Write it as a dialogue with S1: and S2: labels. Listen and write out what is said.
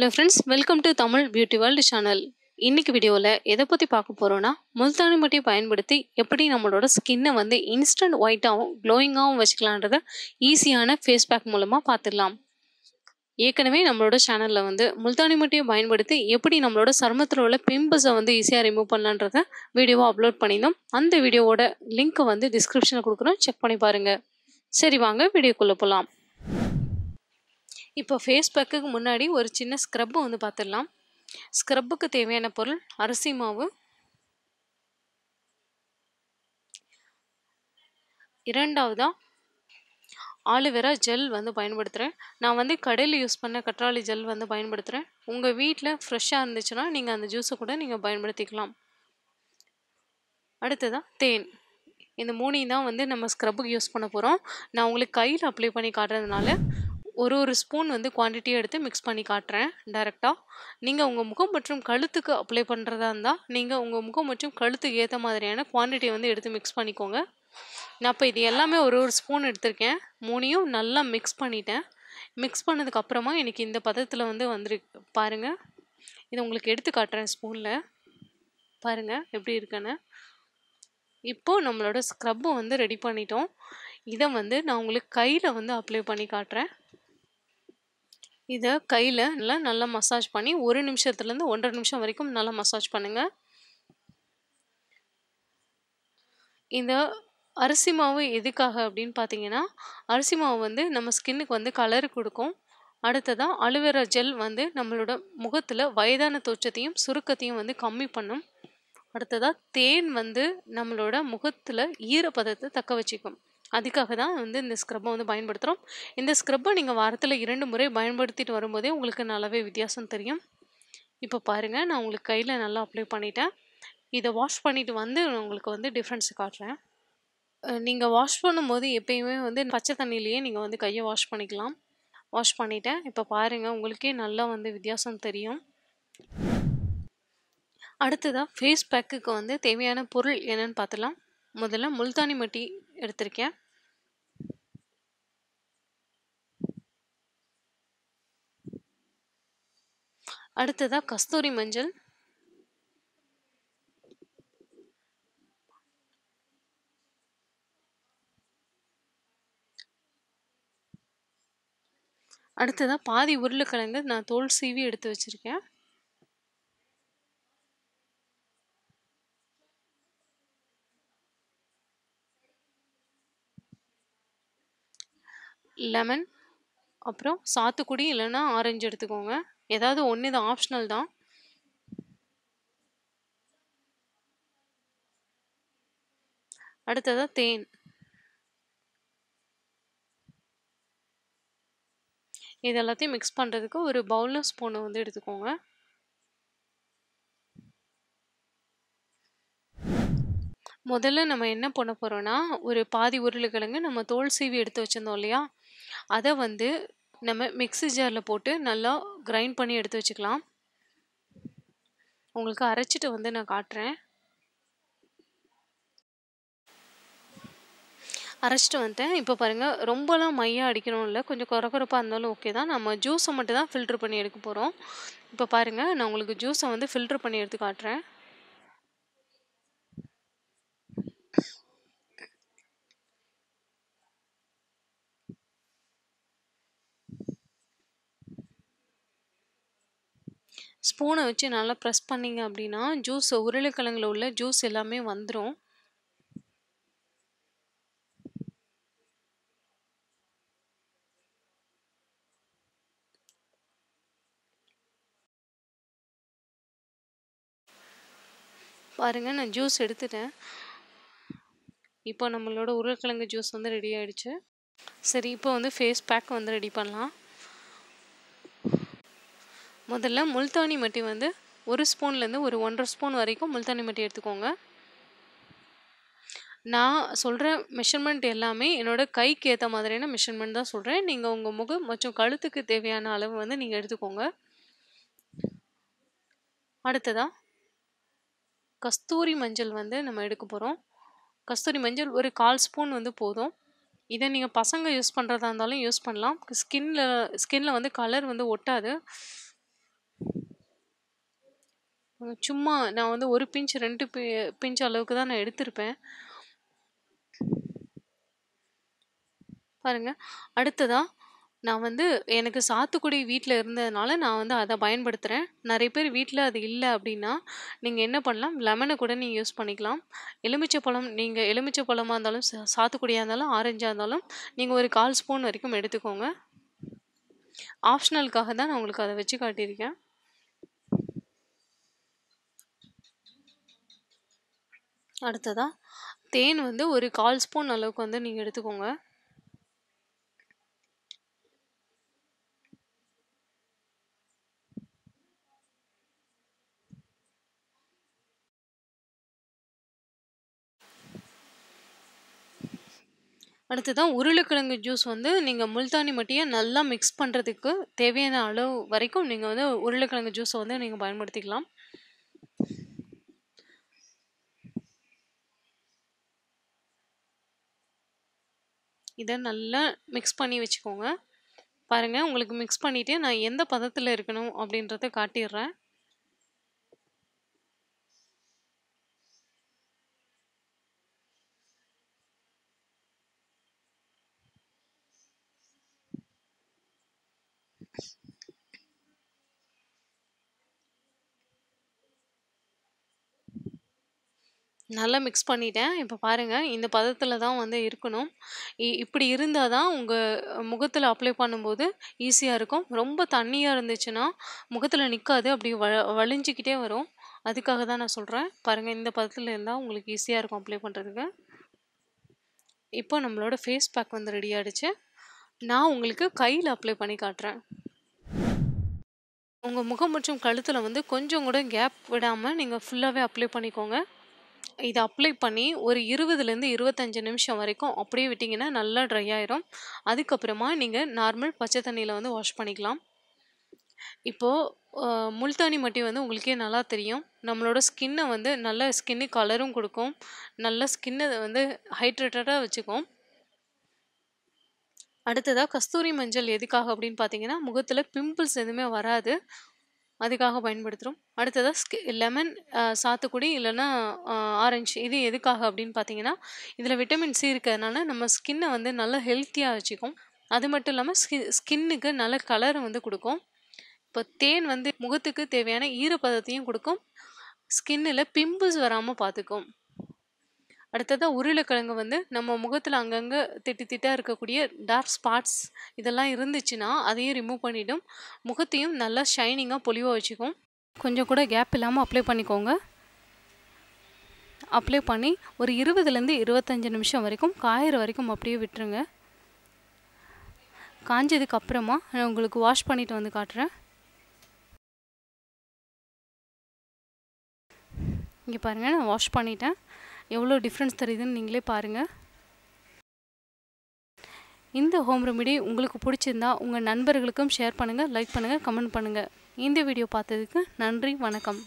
S1: Hello friends welcome to Tamil beauty world channel இன்றைக்கி வீடியோவில் எதை பற்றி பார்க்க போகிறோன்னா முல்தானி மட்டியை பயன்படுத்தி எப்படி நம்மளோட ஸ்கின்னை வந்து இன்ஸ்டன்ட் ஒயிட்டாகவும் க்ளோயிங்காகவும் வச்சுக்கலான்றத ஈஸியான ஃபேஸ் பேக் மூலமாக பார்த்துடலாம் ஏற்கனவே நம்மளோட சேனலில் வந்து முல்தானி மட்டியை பயன்படுத்தி எப்படி நம்மளோட சருமத்தில் உள்ள பிம்பிள்ஸை வந்து ஈஸியாக ரிமூவ் பண்ணலான்றத வீடியோவை அப்லோட் பண்ணியிருந்தோம் அந்த வீடியோவோட லிங்க்கை வந்து டிஸ்கிரிப்ஷனில் கொடுக்குறோம் செக் பண்ணி பாருங்கள் சரி வாங்க வீடியோக்குள்ளே போகலாம் இப்போ ஃபேஸ் பேக்குக்கு முன்னாடி ஒரு சின்ன ஸ்க்ரப்பு வந்து பார்த்துடலாம் ஸ்க்ரப்புக்கு தேவையான பொருள் அரிசி மாவு இரண்டாவதாக ஆலுவேரா ஜெல் வந்து பயன்படுத்துகிறேன் நான் வந்து கடையில் யூஸ் பண்ண கற்றாழை ஜெல் வந்து பயன்படுத்துகிறேன் உங்கள் வீட்டில் ஃப்ரெஷ்ஷாக இருந்துச்சுன்னா நீங்கள் அந்த ஜூஸை கூட நீங்கள் பயன்படுத்திக்கலாம் அடுத்ததாக தேன் இந்த மூணையும் தான் வந்து நம்ம ஸ்க்ரப்புக்கு யூஸ் பண்ண போகிறோம் நான் உங்களுக்கு கையில் அப்ளை பண்ணி காட்டுறதுனால ஒரு ஒரு ஸ்பூன் வந்து குவான்டிட்டியை எடுத்து மிக்ஸ் பண்ணி காட்டுறேன் டைரெக்டாக நீங்கள் உங்கள் முகம் மற்றும் கழுத்துக்கு அப்ளை பண்ணுறதா இருந்தால் நீங்கள் உங்கள் முகம் மற்றும் கழுத்துக்கு ஏற்ற மாதிரியான குவான்டிட்டியை வந்து எடுத்து மிக்ஸ் பண்ணிக்கோங்க நான் இப்போ இது எல்லாமே ஒரு ஒரு ஸ்பூன் எடுத்திருக்கேன் மூணையும் நல்லா மிக்ஸ் பண்ணிட்டேன் மிக்ஸ் பண்ணதுக்கப்புறமா எனக்கு இந்த பதத்தில் வந்து வந்துரு பாருங்கள் இது உங்களுக்கு எடுத்து காட்டுறேன் ஸ்பூனில் பாருங்கள் எப்படி இருக்குன்னு இப்போது நம்மளோட ஸ்க்ரப்பு வந்து ரெடி பண்ணிட்டோம் இதை வந்து நான் உங்களுக்கு கையில் வந்து அப்ளை பண்ணி காட்டுறேன் இதை கையில் நல்லா நல்லா மசாஜ் பண்ணி ஒரு நிமிஷத்துலேருந்து ஒன்றரை நிமிஷம் வரைக்கும் நல்லா மசாஜ் பண்ணுங்கள் இந்த அரிசி மாவு எதுக்காக அப்படின்னு பார்த்தீங்கன்னா அரிசி மாவு வந்து நம்ம ஸ்கின்னுக்கு வந்து கலர் கொடுக்கும் அடுத்ததாக அலுவேரா ஜெல் வந்து நம்மளோட முகத்தில் வயதான தோற்றத்தையும் சுருக்கத்தையும் வந்து கம்மி பண்ணும் அடுத்ததாக தேன் வந்து நம்மளோட முகத்தில் ஈரப்பதத்தை தக்க வச்சுக்கும் அதுக்காக தான் வந்து இந்த ஸ்க்ரப்பை வந்து பயன்படுத்துகிறோம் இந்த ஸ்க்ரப்பை நீங்கள் வாரத்தில் இரண்டு முறை பயன்படுத்திட்டு வரும்போதே உங்களுக்கு நல்லாவே வித்தியாசம் தெரியும் இப்போ பாருங்கள் நான் உங்களுக்கு கையில் நல்லா அப்ளை பண்ணிட்டேன் இதை வாஷ் பண்ணிவிட்டு வந்து நான் உங்களுக்கு வந்து டிஃப்ரென்ஸ் காட்டுறேன் நீங்கள் வாஷ் பண்ணும்போது எப்பயுமே வந்து பச்சை தண்ணியிலேயே நீங்கள் வந்து கையை வாஷ் பண்ணிக்கலாம் வாஷ் பண்ணிட்டேன் இப்போ பாருங்கள் உங்களுக்கே நல்லா வந்து வித்தியாசம் தெரியும் அடுத்ததாக ஃபேஸ் பேக்குக்கு வந்து தேவையான பொருள் என்னென்னு பார்த்துலாம் முதல்ல முல்தானி மட்டி எடுத்திருக்கேன் அடுத்ததாக கஸ்தூரி மஞ்சள் அடுத்ததாக பாதி உருளைக்கிழங்கு நான் தோல் சீவி எடுத்து வச்சுருக்கேன் லெமன் அப்புறம் சாத்துக்குடி இல்லைன்னா ஆரஞ்சு எடுத்துக்கோங்க ஏதாவது ஒன்று இது ஆப்ஷனல் தான் அடுத்ததாக தேன் இது எல்லாத்தையும் மிக்ஸ் பண்ணுறதுக்கு ஒரு பவுலில் ஸ்பூனை வந்து எடுத்துக்கோங்க முதல்ல நம்ம என்ன பண்ண போகிறோன்னா ஒரு பாதி உருளைக்கிழங்கு நம்ம தோல் சீவி எடுத்து வச்சுருந்தோம் இல்லையா அதை வந்து நம்ம மிக்ஸி ஜாரில் போட்டு நல்லா கிரைண்ட் பண்ணி எடுத்து வச்சுக்கலாம் உங்களுக்கு அரைச்சிட்டு வந்து நான் காட்டுறேன் அரைச்சிட்டு வந்துட்டேன் இப்போ பாருங்கள் ரொம்பலாம் மையாக அடிக்கணும் இல்லை கொஞ்சம் குறக்குறப்பாக இருந்தாலும் ஓகே தான் நம்ம ஜூஸை மட்டும் தான் ஃபில்ட்ரு பண்ணி எடுக்க போகிறோம் இப்போ பாருங்கள் நான் உங்களுக்கு ஜூஸை வந்து ஃபில்ட்ரு பண்ணி எடுத்து காட்டுறேன் ஸ்பூனை வச்சு நல்லா ப்ரெஸ் பண்ணிங்க அப்படின்னா ஜூஸ் உருளைக்கிழங்குல உள்ள ஜூஸ் எல்லாமே வந்துடும் பாருங்கள் நான் ஜூஸ் எடுத்துட்டேன் இப்போ நம்மளோட உருளைக்கிழங்கு ஜூஸ் வந்து ரெடி ஆகிடுச்சு சரி இப்போ வந்து ஃபேஸ் பேக் வந்து ரெடி பண்ணலாம் முதல்ல முல்தானி மட்டி வந்து ஒரு ஸ்பூன்லேருந்து ஒரு ஒன்றரை ஸ்பூன் வரைக்கும் முல்தானி மட்டி எடுத்துக்கோங்க நான் சொல்கிற மெஷர்மெண்ட் எல்லாமே என்னோடய கைக்கு ஏற்ற மாதிரியான மெஷர்மெண்ட் தான் சொல்கிறேன் நீங்கள் உங்கள் முகம் மற்றும் கழுத்துக்கு தேவையான அளவு வந்து நீங்கள் எடுத்துக்கோங்க அடுத்ததாக கஸ்தூரி மஞ்சள் வந்து நம்ம எடுக்க போகிறோம் கஸ்தூரி மஞ்சள் ஒரு கால் ஸ்பூன் வந்து போதும் இதை நீங்கள் பசங்க யூஸ் பண்ணுறதா இருந்தாலும் யூஸ் பண்ணலாம் ஸ்கின்னில் ஸ்கின்னில் வந்து கலர் வந்து ஒட்டாது சும்மா நான் வந்து ஒரு பிஞ்ச் ரெண்டு பி பிஞ்ச் அளவுக்கு தான் நான் எடுத்திருப்பேன். பாருங்க. அடுத்ததா, நான் வந்து எனக்கு சாத்துக்குடி வீட்டில் இருந்ததுனால, நான் வந்து அதை பயன்படுத்துகிறேன் நிறைய பேர் வீட்டில் அது இல்லை அப்படின்னா நீங்கள் என்ன பண்ணலாம்? லெமனை கூட நீங்கள் யூஸ் பண்ணிக்கலாம். எலுமிச்சை பழம் நீங்கள் எலுமிச்சை பழமாக இருந்தாலும், சா இருந்தாலும், ஆரஞ்சாக இருந்தாலும், நீங்கள் ஒரு கால் ஸ்பூன் வரைக்கும் எடுத்துக்கோங்க. ஆப்ஷனலுக்காக தான் நான் உங்களுக்கு அதை வச்சு காட்டியிருக்கேன். அடுத்ததாக தேன் வந்து ஒரு கால் ஸ்பூன் அளவுக்கு வந்து நீங்கள் எடுத்துக்கோங்க அடுத்ததான் உருளைக்கிழங்கு ஜூஸ் வந்து நீங்கள் முல்தானி மட்டியை நல்லா மிக்ஸ் பண்ணுறதுக்கு தேவையான அளவு வரைக்கும் நீங்கள் வந்து உருளைக்கிழங்கு ஜூஸை வந்து நீங்கள் பயன்படுத்திக்கலாம் இதை நல்லா மிக்ஸ் பண்ணி வச்சுக்கோங்க பாருங்கள் உங்களுக்கு மிக்ஸ் பண்ணிவிட்டு நான் எந்த பதத்தில் இருக்கணும் அப்படின்றத காட்டிடுறேன் நல்லா மிக்ஸ் பண்ணிட்டேன். இப்போ பாருங்கள் இந்த பதத்தில் தான் வந்து இருக்கணும். இ இப்படி இருந்தால் தான் உங்கள் முகத்தில் அப்ளை பண்ணும்போது ஈஸியாக இருக்கும். ரொம்ப தண்ணியாக இருந்துச்சுன்னா, முகத்தில் நிற்காது அப்படி வ வழிஞ்சுக்கிட்டே வரும். அதுக்காக தான் நான் சொல்கிறேன் பாருங்கள் இந்த பதத்தில் இருந்தால் உங்களுக்கு ஈஸியாக இருக்கும் அப்ளை பண்ணுறதுக்கு இப்போ நம்மளோட ஃபேஸ் பேக் வந்து ரெடி ஆகிடுச்சு நான் உங்களுக்கு கையில் அப்ளை பண்ணி காட்டுறேன். உங்கள் முகம் மற்றும் கழுத்தில் வந்து கொஞ்சம் கூட கேப் விடாமல் நீங்கள் ஃபுல்லாகவே அப்ளை பண்ணிக்கோங்க. இதை அப்ளை பண்ணி ஒரு இருபதுலேருந்து இருபத்தஞ்சி நிமிஷம் வரைக்கும் அப்படியே விட்டிங்கன்னா நல்லா ட்ரை ஆயிரும் அதுக்கப்புறமா நீங்கள் நார்மல் பச்சை தண்ணியில் வந்து வாஷ் பண்ணிக்கலாம் இப்போது முல்தானி மட்டி வந்து உங்களுக்கே நல்லா தெரியும் நம்மளோட ஸ்கின்னை வந்து நல்ல ஸ்கின்னு கலரும் கொடுக்கும் நல்ல ஸ்கின்னை வந்து ஹைட்ரேட்டடாக வச்சுக்கும் அடுத்ததாக கஸ்தூரி மஞ்சள் எதுக்காக அப்படின்னு பார்த்தீங்கன்னா முகத்தில் பிம்பிள்ஸ் எதுவுமே வராது அதுக்காக பயன்படுத்துகிறோம் அடுத்ததாக ஸ்கி லெமன் சாத்துக்குடி இல்லைன்னா ஆரஞ்சு இது எதுக்காக அப்படின்னு பார்த்தீங்கன்னா இதில் விட்டமின் சி இருக்கிறதுனால நம்ம ஸ்கின்னை வந்து நல்லா ஹெல்த்தியாக வச்சுக்கும் அது மட்டும் இல்லாமல் ஸ்கி ஸ்கின்னுக்கு நல்ல கலரை வந்து கொடுக்கும் இப்போ தேன் வந்து முகத்துக்கு தேவையான ஈரப்பதத்தையும் கொடுக்கும் ஸ்கின்னில் பிம்பிள்ஸ் வராமல் பார்த்துக்கும் அடுத்ததாக உருளைக்கிழங்கு வந்து நம்ம முகத்தில் அங்கங்கே திட்டு திட்டாக இருக்கக்கூடிய டார்க் ஸ்பாட்ஸ் இதெல்லாம் இருந்துச்சுன்னா அதையும் ரிமூவ் பண்ணிவிடும் முகத்தையும் நல்லா ஷைனிங்காக பொலிவாக வச்சுக்கும் கொஞ்சம் கூட கேப் இல்லாமல் அப்ளை பண்ணிக்கோங்க அப்ளை பண்ணி ஒரு இருபதுலேருந்து இருபத்தஞ்சி நிமிஷம் வரைக்கும் காயிற வரைக்கும் அப்படியே விட்டுருங்க காஞ்சதுக்கு அப்புறமா நான் உங்களுக்கு வாஷ் பண்ணிவிட்டு வந்து காட்டுறேன் இங்கே பாருங்கள் நான் வாஷ் பண்ணிட்டேன் எவ்வளோ டிஃப்ரென்ஸ் தெரியுதுன்னு நீங்களே பாருங்கள் இந்த ஹோம் ரெமிடி உங்களுக்கு பிடிச்சிருந்தா உங்கள் நண்பர்களுக்கும் ஷேர் பண்ணுங்கள் லைக் பண்ணுங்கள் கமெண்ட் பண்ணுங்கள் இந்த வீடியோ பார்த்ததுக்கு நன்றி வணக்கம்